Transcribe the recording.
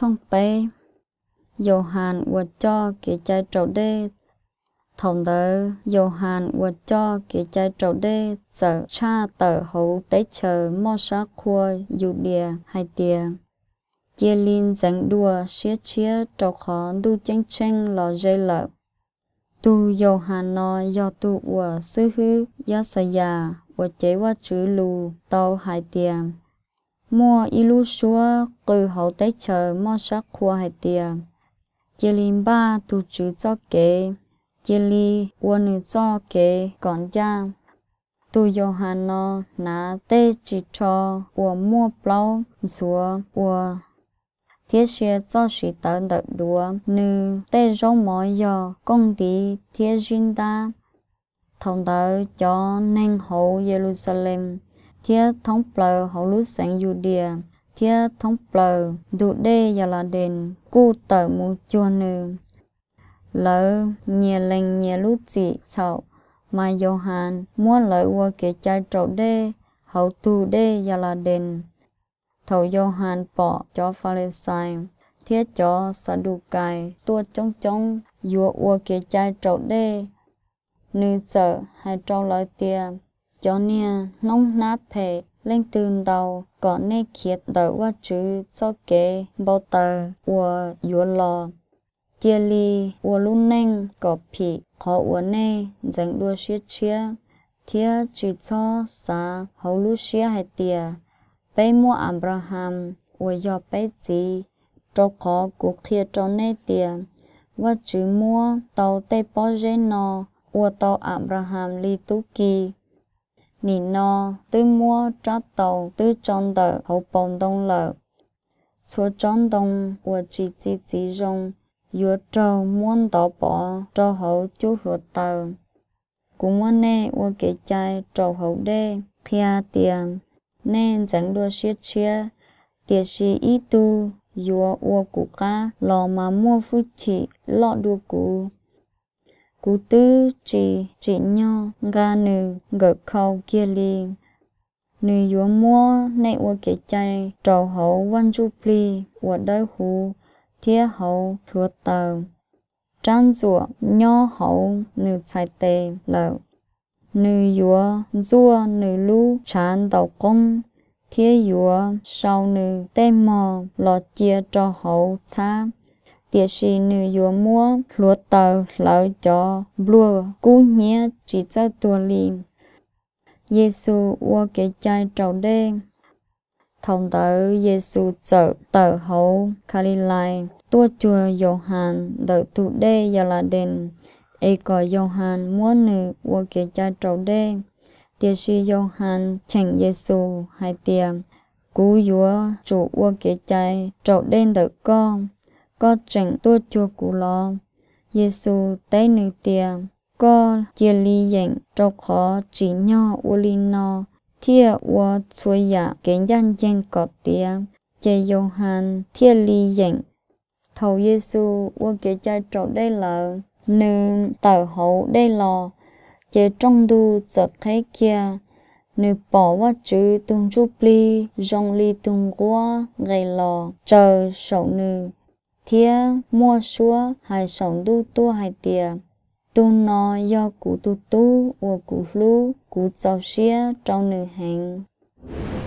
trong bê dầu hàn và cho kể chai trầu đê thông tờ dầu hàn và cho kể chai trầu đê giờ cha tờ hậu tế chờ mò sá khua dù đìa hay tìa chia linh dành đùa xía chia trầu khó đu chênh chênh lò dây lợ tu dầu hàn nó do tu và sư hư do sờ già và chế và chữ lù tàu hai tiền mua ilu xua cử hậu tế chờ mò sắc khua hai tia chia linh ba tu chữ cho kế chia li quân nữ cho kế còn giang tu yo han no na Tê chỉ cho của mua plau xua của thiết xia cho sĩ tận đợi đùa nữ tê rong mỏi giờ công ty thiết dinh ta thông tớ cho nên hậu Jerusalem thia thông plờ hậu lú sáng dù địa thia thông plờ đủ đê giờ là đền cu tờ mù chua nư lỡ nhẹ lành nhẹ lú chỉ sậu mà dầu hàn mua lợi qua kể chai trậu đê hậu tù đê giờ là đền thầu dầu hàn bỏ cho pha lê sai thiết cho sa đu cài tua trong trong dùa ua kể chai trậu đê nư sợ hai trâu lời tiền cho nên nông nát phê lên tường đầu có nên khiết đợi qua chữ cho kế bao tờ của yếu lò chia lì của luôn nên có phì khó của nê dành đua xuyết chia thia chỉ cho xa hậu lưu xia hai tia bê mua Abraham của do bê gì cho khó của kia cho nê tia và chữ mua tàu tây bó dê nò của tàu Abraham li tu kỳ 年咯，对摸抓到对撞到好暴动了。错撞动我自己之中，若做摸到 bỏ，做好就活到。cũng muốn nè uống cái chai trầu hậu đê thia tiền nên chẳng đua xuyết chia tiền xì ít tu dùa uống củ ca lò mà mua phu chỉ lọ đua củ cú tư chỉ chỉ nhau ga nữ gỡ khâu kia liền nữ yếu mua nay ua kể chạy trầu hậu văn chu pli ua đôi hù thia hậu lúa tàu trang rùa nho hậu nữ chạy tề lợ nữ yếu rùa nữ lu chán đầu công thia yếu sau nữ tê mò lọt chia trò hậu chám địa chỉ nữ yếu mua lúa tờ lỡ cho blue cú nhé chỉ cho tua lìm Giêsu ua cái chai trầu đê thông tớ Giêsu chở tờ hậu lai tua chùa Gioan đỡ tụ đê giờ là đền ai có Gioan mua nữ ua cái chai trầu đê địa chỉ Gioan chẳng Giêsu hai tiệm cú yếu chủ ua cái chai trầu đê đỡ con có chẳng tôi cho cụ lo Giêsu tế nữ tia có chia ly dành cho khó chỉ nho u li no thia u suy giả kiến dân dân có tia chê yêu hàn thia ly dành thầu Giêsu u kế cha trọ đây là nữ tờ hậu đây lò chế trong đu chợt thấy kia nữ bỏ qua chữ tung chúc ly rong ly tung qua ngày lò chờ sầu nữ thia mua xua hai sống đu tu hai tia tu nó do cụ tu tu của cụ lu cụ cháu xia trong nữ hành